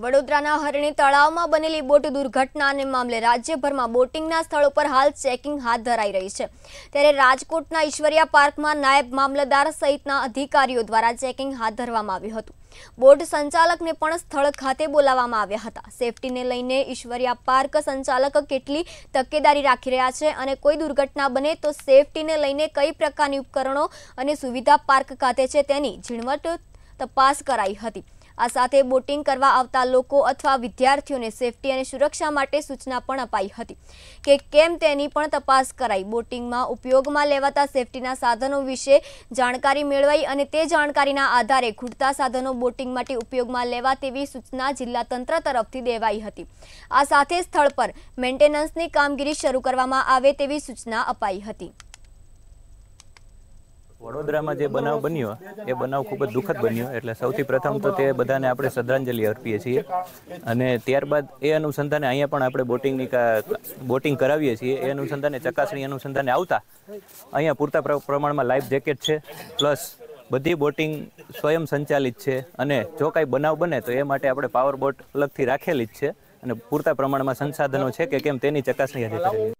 વડોદરાના હરણી તળાવમાં બનેલી બોટ દુર્ઘટનાને મામલે રાજ્યભરમાં બોટિંગના સ્થળો પર હાલ ચેકિંગ હાથ ધરાઈ રહી છે ત્યારે રાજકોટના ઈશ્વરિયા પાર્કમાં નાયબ મામલતદાર સહિતના અધિકારીઓ દ્વારા ચેકિંગ હાથ ધરવામાં આવ્યું હતું બોટ સંચાલકને પણ સ્થળ ખાતે બોલાવવામાં આવ્યા હતા સેફટીને લઈને ઈશ્વરિયા પાર્ક સંચાલક કેટલી તકેદારી રાખી રહ્યા છે અને કોઈ દુર્ઘટના બને તો સેફટીને લઈને કઈ પ્રકારની ઉપકરણો અને સુવિધા પાર્ક ખાતે છે તેની ઝીણવટ તપાસ કરાઈ હતી આ સાથે બોટિંગ કરવા આવતા લોકો અથવા વિદ્યાર્થીઓને સેફટી અને સુરક્ષા માટે સૂચના પણ અપાઈ હતી કે કેમ તેની પણ તપાસ કરાઈ બોટિંગમાં ઉપયોગમાં લેવાતા સેફટીના સાધનો વિશે જાણકારી મેળવાઈ અને તે જાણકારીના આધારે ખૂટતા સાધનો બોટિંગ માટે ઉપયોગમાં લેવા તેવી સૂચના જિલ્લા તંત્ર તરફથી દેવાઈ હતી આ સાથે સ્થળ પર મેન્ટેનન્સની કામગીરી શરૂ કરવામાં આવે તેવી સૂચના અપાઈ હતી વડોદરામાં જે બનાવ બન્યો એ બનાવ ખૂબ જ દુઃખદ બન્યો એટલે સૌથી પ્રથમ તો તે બધાને આપણે શ્રદ્ધાંજલિ અર્પીએ છીએ અને ત્યારબાદ એ અનુસંધાને અહીંયા પણ આપણે બોટિંગની બોટિંગ કરાવીએ છીએ એ અનુસંધાને ચકાસણી અનુસંધાને આવતા અહીંયા પૂરતા પ્રમાણમાં લાઈફ જેકેટ છે પ્લસ બધી બોટિંગ સ્વયં સંચાલિત છે અને જો કાંઈ બનાવ બને તો એ માટે આપણે પાવર બોટ અલગથી રાખેલી જ છે અને પૂરતા પ્રમાણમાં સંસાધનો છે કે કેમ તેની ચકાસણી હાજર